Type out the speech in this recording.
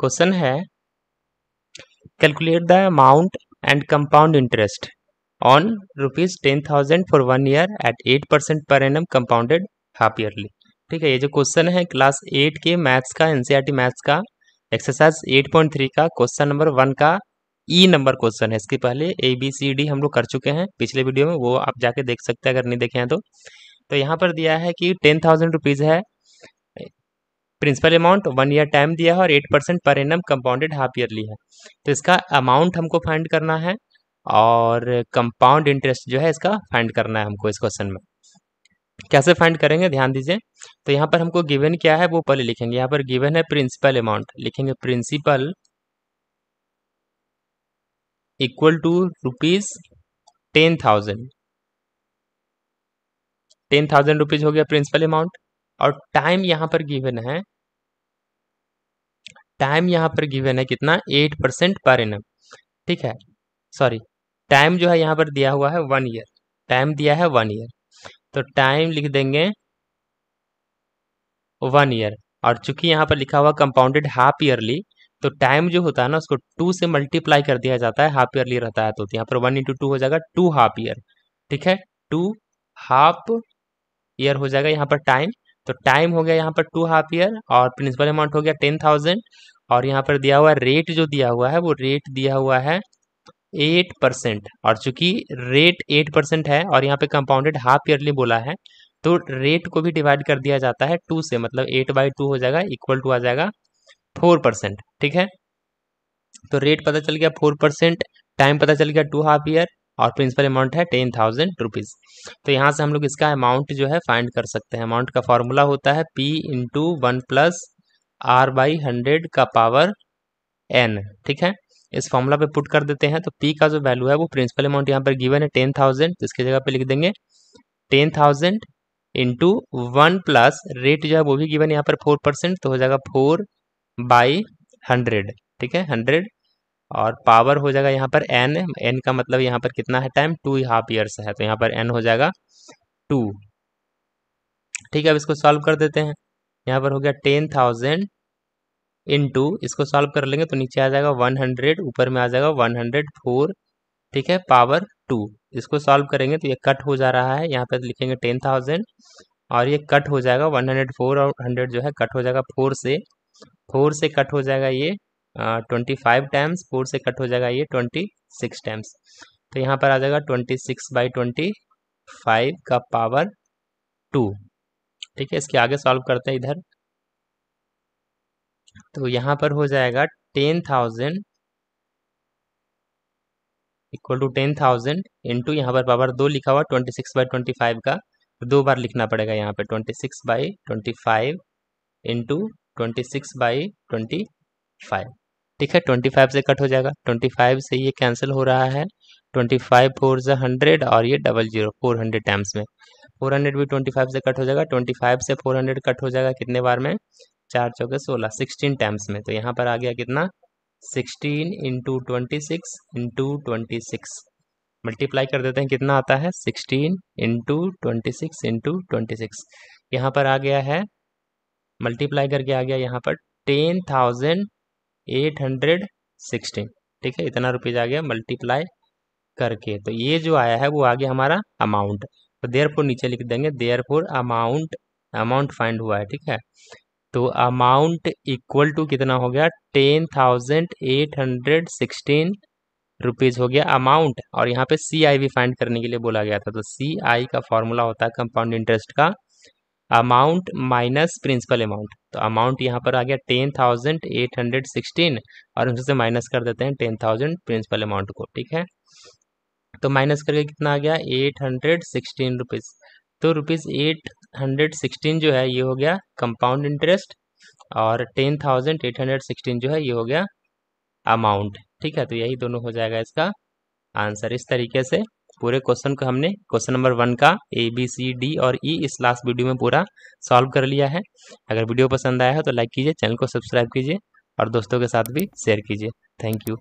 question है calculate the amount and compound interest on rupees ten thousand for one year at eight percent पर annum compounded half yearly ठीक है ये जो question है class eight के maths का एनसीईआरटी मैथ्स e का एक्सरसाइज एट पॉइंट थ्री का क्वेश्चन नंबर वन का ई नंबर क्वेश्चन है इसके पहले ए बी सी डी हम लोग कर चुके हैं पिछले वीडियो में वो आप जाके देख सकते हैं अगर नहीं देखे हैं तो तो यहाँ पर दिया है कि टेन थाउजेंड रुपीज़ है principal amount one year time दिया है और एट परसेंट पर एन कंपाउंडेड हाफ ईयरली है तो इसका अमाउंट हमको फाइंड करना है और कंपाउंड इंटरेस्ट जो है इसका फाइंड करना है हमको इस क्वेश्चन में कैसे फाइंड करेंगे ध्यान दीजिए तो यहाँ पर हमको गिवन क्या है वो पहले लिखेंगे यहाँ पर गिवन है प्रिंसिपल अमाउंट लिखेंगे principal equal to rupees ten thousand ten thousand rupees हो गया प्रिंसिपल अमाउंट और टाइम यहाँ पर गिवन है टाइम यहाँ पर गिवन है कितना एट परसेंट पर एन ठीक है सॉरी टाइम जो है यहाँ पर दिया हुआ है वन ईयर टाइम दिया है वन ईयर तो टाइम लिख देंगे वन ईयर और चूंकि यहाँ पर लिखा हुआ कंपाउंडेड हाफ ईयरली तो टाइम जो होता है ना उसको टू से मल्टीप्लाई कर दिया जाता है हाफ ईयरली रहता है तो यहाँ पर वन इंटू टू हो जाएगा टू हाफ ईयर ठीक है टू हाफ ईयर हो जाएगा यहाँ पर टाइम तो टाइम हो गया यहाँ पर टू हाफ ईयर और प्रिंसिपल अमाउंट हो गया टेन थाउजेंड और यहाँ पर दिया हुआ रेट जो दिया हुआ है वो रेट दिया हुआ है एट परसेंट और चूंकि रेट एट परसेंट है और यहाँ पे कंपाउंडेड हाफ ईयरली बोला है तो रेट को भी डिवाइड कर दिया जाता है टू से मतलब एट बाई टू हो जाएगा इक्वल टू आ जाएगा फोर परसेंट ठीक है तो रेट पता चल गया फोर परसेंट टाइम पता चल गया टू हाफ ईयर और प्रिंसिपल अमाउंट है टेन थाउजेंड रुपीज़ तो यहाँ से हम लोग इसका अमाउंट जो है फाइंड कर सकते हैं अमाउंट का फॉर्मूला होता है P into one plus R by hundred का पावर एन ठीक है इस फॉर्मूला पे पुट कर देते हैं तो पी का जो वैल्यू है वो प्रिंसिपल अमाउंट यहाँ पर गिवन है टेन थाउजेंड तो इसकी जगह पे लिख देंगे ten thousand into one plus rate जो है वो भी गिवन यहाँ पर फोर परसेंट तो हो जाएगा फोर बाई हंड्रेड ठीक है हंड्रेड और पावर हो जाएगा यहाँ पर एन एन का मतलब यहाँ पर कितना है टाइम टू हाफ ईयर्स है तो यहाँ पर एन हो जाएगा टू ठीक है अब इसको सॉल्व कर देते हैं यहाँ पर हो गया टेन थाउजेंड इन टू इसको सॉल्व कर लेंगे तो नीचे आ जाएगा वन हंड्रेड ऊपर में आ जाएगा वन हंड्रेड फोर ठीक है पावर टू इसको सॉल्व करेंगे तो ये कट हो जा रहा है यहाँ पर लिखेंगे टेन थाउजेंड और ये कट हो जाएगा वन हंड्रेड फोर और हंड्रेड जो है कट हो जाएगा फोर से फोर से कट हो जाएगा ये ट्वेंटी फाइव टाइम्स फोर से कट हो जाएगा ये ट्वेंटी सिक्स टाइम्स तो यहाँ पर आ जाएगा twenty six by twenty five का पावर टू ठीक है इसके आगे सॉल्व करते हैं इधर तो यहाँ पर हो जाएगा ten thousand equal to ten thousand into यहाँ पर पावर दो लिखा हुआ twenty six by twenty five का दो बार लिखना पड़ेगा यहाँ पे twenty six by twenty five into twenty six by twenty five ठीक है ट्वेंटी फाइव से कट हो जाएगा ट्वेंटी फाइव से ये कैंसिल हो रहा है ट्वेंटी फाइव फोर ज हंड्रेड और ये double zero four hundred times में फोर हंड्रेड भी ट्वेंटी फाइव से कट हो जाएगा ट्वेंटी फाइव से फोर हंड्रेड कट हो जाएगा कितने बार में चार चौके सोलह सिक्सटीन टाइम्स में तो यहाँ पर आ गया कितना sixteen into twenty six into twenty six multiply कर देते हैं कितना आता है sixteen into twenty six into twenty six यहाँ पर आ गया है मल्टीप्लाई करके आ गया यहाँ पर ten thousand eight hundred sixteen ठीक है इतना रुपीज़ आ गया मल्टीप्लाई करके तो ये जो आया है वो आ गया हमारा अमाउंट तो देयर फोर नीचे लिख देंगे therefore amount amount find हुआ है ठीक है तो अमाउंट इक्वल टू कितना हो गया ten thousand eight hundred sixteen rupees हो गया अमाउंट और यहाँ पे सी आई भी फाइंड करने के लिए बोला गया था तो सी आई का फॉर्मूला होता है कंपाउंड इंटरेस्ट का अमाउंट माइनस प्रिंसिपल अमाउंट तो अमाउंट यहाँ पर आ गया ten thousand eight hundred sixteen और उससे माइनस कर देते हैं टेन थाउजेंड प्रिंसिपल अमाउंट को ठीक है तो माइनस करके कितना आ गया एट हंड्रेड सिक्सटीन रुपीज़ तो रुपीज़ एट हंड्रेड सिक्सटीन जो है ये हो गया कंपाउंड इंटरेस्ट और ten thousand eight hundred sixteen जो है ये हो गया अमाउंट ठीक है तो यही दोनों हो जाएगा इसका आंसर इस तरीके से पूरे क्वेश्चन को हमने क्वेश्चन नंबर वन का ए बी सी डी और ई e इस लास्ट वीडियो में पूरा सॉल्व कर लिया है अगर वीडियो पसंद आया है तो लाइक कीजिए चैनल को सब्सक्राइब कीजिए और दोस्तों के साथ भी शेयर कीजिए थैंक यू